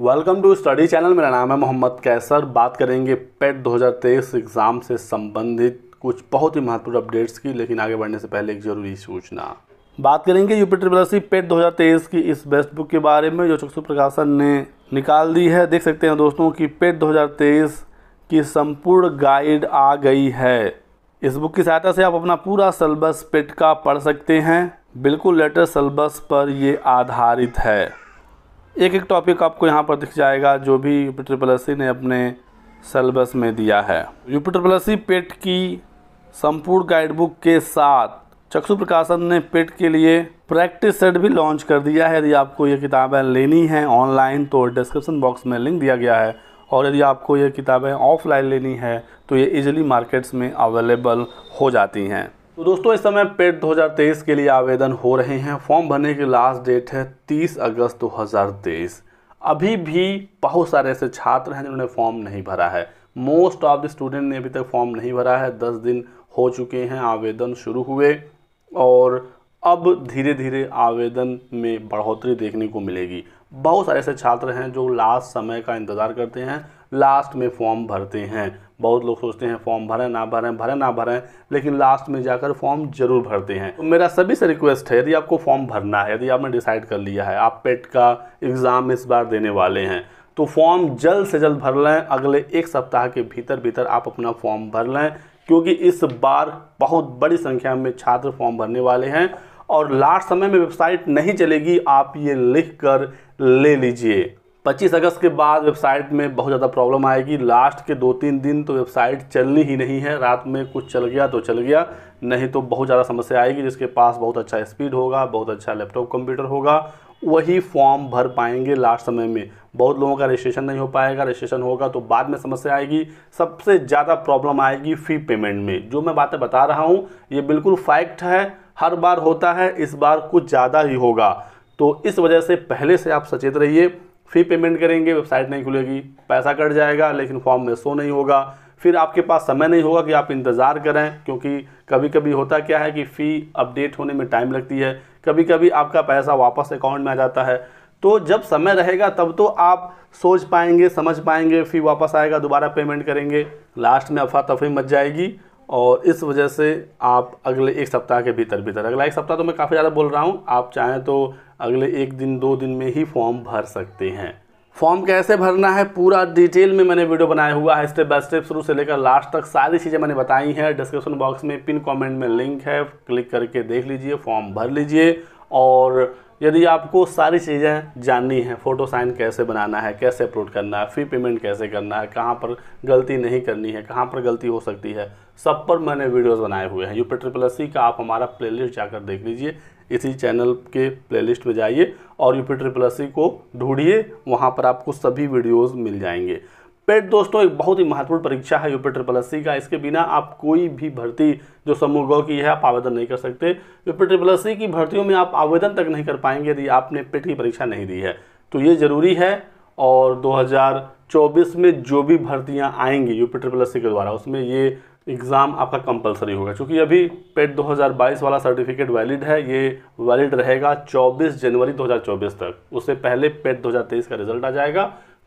welcome to study channel मेरा नाम है मोहम्मद कैसर बात करेंगे पेट 2023 एग्ज़ाम से संबंधित कुछ बहुत ही महत्वपूर्ण अपडेट्स की लेकिन आगे बढ़ने से पहले एक ज़रूरी सूचना बात करेंगे यूपी ट्रिपलसी पेट 2023 की इस बेस्ट बुक के बारे में जो चक्षु प्रकाशन ने निकाल दी है देख सकते हैं दोस्तों कि पेट e दो की संपूर्ण गाइड आ गई है इस बुक की सहायता से आप अपना पूरा सिलेबस पेट e का पढ़ सकते हैं बिल्कुल लेटर सलेबस पर ये आधारित है एक एक टॉपिक आपको यहाँ पर दिख जाएगा जो भी यूपीटर प्लसी ने अपने सेलेबस में दिया है यूपीटर प्लसी पेट की संपूर्ण गाइडबुक के साथ चक्षु प्रकाशन ने पेट के लिए प्रैक्टिस सेट भी लॉन्च कर दिया है यदि आपको ये किताबें लेनी हैं ऑनलाइन तो डिस्क्रिप्शन बॉक्स में लिंक दिया गया है और यदि आपको ये किताबें ऑफलाइन लेनी है तो ये इजीली मार्केट्स में अवेलेबल हो जाती हैं तो दोस्तों इस समय पेट 2023 के लिए आवेदन हो रहे हैं फॉर्म भरने की लास्ट डेट है 30 अगस्त 2023 अभी भी बहुत सारे ऐसे छात्र हैं जिन्होंने फॉर्म नहीं भरा है मोस्ट ऑफ द स्टूडेंट ने अभी तक फॉर्म नहीं भरा है 10 दिन हो चुके हैं आवेदन शुरू हुए और अब धीरे धीरे आवेदन में बढ़ोतरी देखने को मिलेगी बहुत सारे ऐसे छात्र हैं जो लास्ट समय का इंतज़ार करते हैं लास्ट में फॉर्म भरते हैं बहुत लोग सोचते हैं फॉर्म भरें ना भरें भरें ना भरें लेकिन लास्ट में जाकर फॉर्म जरूर भरते हैं तो मेरा सभी से रिक्वेस्ट है यदि आपको फॉर्म भरना है यदि आपने डिसाइड कर लिया है आप पेट e का एग्ज़ाम इस बार देने वाले हैं तो फॉर्म जल्द से जल्द भर लें अगले एक सप्ताह के भीतर भीतर आप अपना फॉर्म भर लें क्योंकि इस बार बहुत बड़ी संख्या में छात्र फॉर्म भरने वाले हैं और लास्ट समय में वेबसाइट नहीं चलेगी आप ये लिख कर ले लीजिए पच्चीस अगस्त के बाद वेबसाइट में बहुत ज़्यादा प्रॉब्लम आएगी लास्ट के दो तीन दिन तो वेबसाइट चलनी ही नहीं है रात में कुछ चल गया तो चल गया नहीं तो बहुत ज़्यादा समस्या आएगी जिसके पास बहुत अच्छा स्पीड होगा बहुत अच्छा लैपटॉप कंप्यूटर होगा वही फॉर्म भर पाएंगे लास्ट समय में बहुत लोगों का रजिस्ट्रेशन नहीं हो पाएगा रजिस्ट्रेशन होगा तो बाद में समस्या आएगी सबसे ज़्यादा प्रॉब्लम आएगी फ़ी पेमेंट में जो मैं बातें बता रहा हूँ ये बिल्कुल फैक्ट है हर बार होता है इस बार कुछ ज़्यादा ही होगा तो इस वजह से पहले से आप सचेत रहिए फी पेमेंट करेंगे वेबसाइट नहीं खुलेगी पैसा कट जाएगा लेकिन फॉर्म में शो नहीं होगा फिर आपके पास समय नहीं होगा कि आप इंतज़ार करें क्योंकि कभी कभी होता क्या है कि फ़ी अपडेट होने में टाइम लगती है कभी कभी आपका पैसा वापस अकाउंट में आ जाता है तो जब समय रहेगा तब तो आप सोच पाएंगे समझ पाएंगे फ़ी वापस आएगा दोबारा पेमेंट करेंगे लास्ट में अफा तफरी मच जाएगी और इस वजह से आप अगले एक सप्ताह के भीतर भीतर अगला एक सप्ताह तो मैं काफ़ी ज़्यादा बोल रहा हूँ आप चाहें तो अगले एक दिन दो दिन में ही फॉर्म भर सकते हैं फॉर्म कैसे भरना है पूरा डिटेल में मैंने वीडियो बनाया हुआ है स्टेप बाय स्टेप शुरू से लेकर लास्ट तक सारी चीज़ें मैंने बताई हैं डिस्क्रिप्शन बॉक्स में पिन कमेंट में लिंक है क्लिक करके देख लीजिए फॉर्म भर लीजिए और यदि आपको सारी चीज़ें जाननी है फ़ोटो साइन कैसे बनाना है कैसे अपलोड करना है फ़ी पेमेंट कैसे करना है कहाँ पर गलती नहीं करनी है कहाँ पर गलती हो सकती है सब पर मैंने वीडियोस बनाए हुए हैं यूपी ट्रिपल एस का आप हमारा प्लेलिस्ट जाकर देख लीजिए इसी चैनल के प्लेलिस्ट में जाइए और यूपी ट्रिपल एस को ढूंढिए वहाँ पर आपको सभी वीडियोज़ मिल जाएंगे पेट दोस्तों एक बहुत ही महत्वपूर्ण परीक्षा है यूपी ट्रिपल एस का इसके बिना आप कोई भी भर्ती जो समूह गौ की है आप आवेदन नहीं कर सकते यूपी ट्रिपल एस की भर्तियों में आप आवेदन तक नहीं कर पाएंगे यदि आपने पेट की परीक्षा नहीं दी है तो ये ज़रूरी है और 2024 में जो भी भर्तियां आएंगी यूपी ट्रिपल एस के द्वारा उसमें ये एग्ज़ाम आपका कंपलसरी होगा क्योंकि अभी पेट 2022 वाला सर्टिफिकेट वैलिड है ये वैलिड रहेगा 24 जनवरी 2024 तक उससे पहले पेट 2023 का रिजल्ट आ जाएगा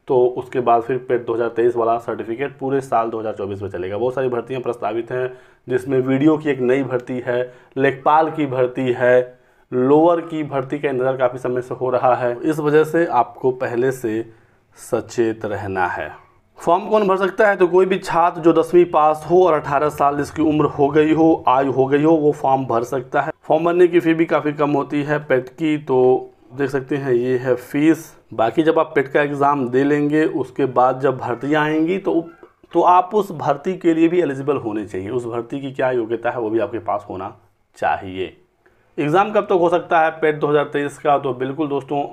तो उसके बाद फिर पेट 2023 वाला सर्टिफिकेट पूरे साल 2024 में चलेगा बहुत सारी भर्तियां प्रस्तावित हैं जिसमें वीडियो की एक नई भर्ती है लेखपाल की भर्ती है लोअर की भर्ती का इंतजार काफ़ी समय से हो रहा है इस वजह से आपको पहले से सचेत रहना है फॉर्म कौन भर सकता है तो कोई भी छात्र जो दसवीं पास हो और अठारह साल जिसकी उम्र हो गई हो आयु हो गई हो वो फॉर्म भर सकता है फॉर्म भरने की फ़ी भी काफ़ी कम होती है पेट की तो देख सकते हैं ये है फीस बाकी जब आप पेट का एग्ज़ाम दे लेंगे उसके बाद जब भर्तियाँ आएंगी तो तो आप उस भर्ती के लिए भी एलिजिबल होने चाहिए उस भर्ती की क्या योग्यता है वो भी आपके पास होना चाहिए एग्ज़ाम कब तक तो हो सकता है पेट 2023 का तो बिल्कुल दोस्तों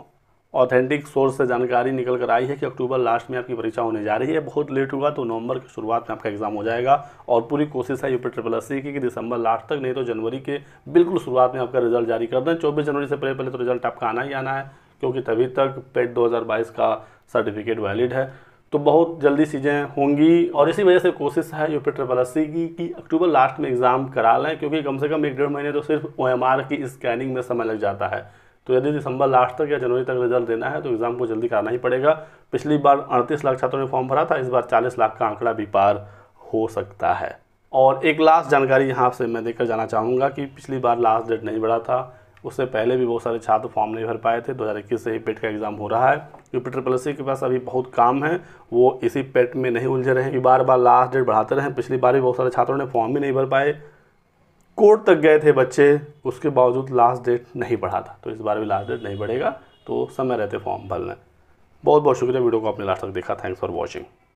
ऑथेंटिक सोर्स से जानकारी निकल कर आई है कि अक्टूबर लास्ट में आपकी परीक्षा होने जा रही है बहुत लेट होगा तो नवंबर की शुरुआत में आपका एग्ज़ाम हो जाएगा और पूरी कोशिश है यूपी ट्रिपल एस की कि दिसंबर लास्ट तक नहीं तो जनवरी के बिल्कुल शुरुआत में आपका रिजल्ट जारी कर दें चौबीस जनवरी से पहले पहले तो रिजल्ट आपका आना ही आना है क्योंकि तभी तक पेट 2022 का सर्टिफिकेट वैलिड है तो बहुत जल्दी चीज़ें होंगी और इसी वजह से कोशिश है यूपी ट्रिपल एस की कि अक्टूबर लास्ट में एग्ज़ाम करा लें क्योंकि कम से कम एक डेढ़ महीने तो सिर्फ ओ की स्कैनिंग में समय लग जाता है तो यदि दिसंबर लास्ट तक या जनवरी तक रिजल्ट देना है तो एग्ज़ाम को जल्दी कराना ही पड़ेगा पिछली बार अड़तीस लाख छात्रों ने फॉर्म भरा था इस बार चालीस लाख का आंकड़ा भी पार हो सकता है और एक लास्ट जानकारी यहाँ से मैं देकर जाना चाहूँगा कि पिछली बार लास्ट डेट नहीं बढ़ा था उससे पहले भी बहुत सारे छात्र फॉर्म नहीं भर पाए थे 2021 से ही पेट e का एग्ज़ाम हो रहा है यूपी ट्रिपल सी के पास अभी बहुत काम है वो इसी पेट e में नहीं उलझे रहे कि बार बार लास्ट डेट बढ़ाते रहे पिछली बार भी बहुत सारे छात्रों ने फॉर्म भी नहीं भर पाए कोर्ट तक गए थे बच्चे उसके बावजूद लास्ट डेट नहीं बढ़ा था तो इस बार भी लास्ट डेट नहीं बढ़ेगा तो समय रहते फॉर्म भरने बहुत बहुत शुक्रिया वीडियो को आपने लास्ट तक देखा थैंक्स फॉर वॉचिंग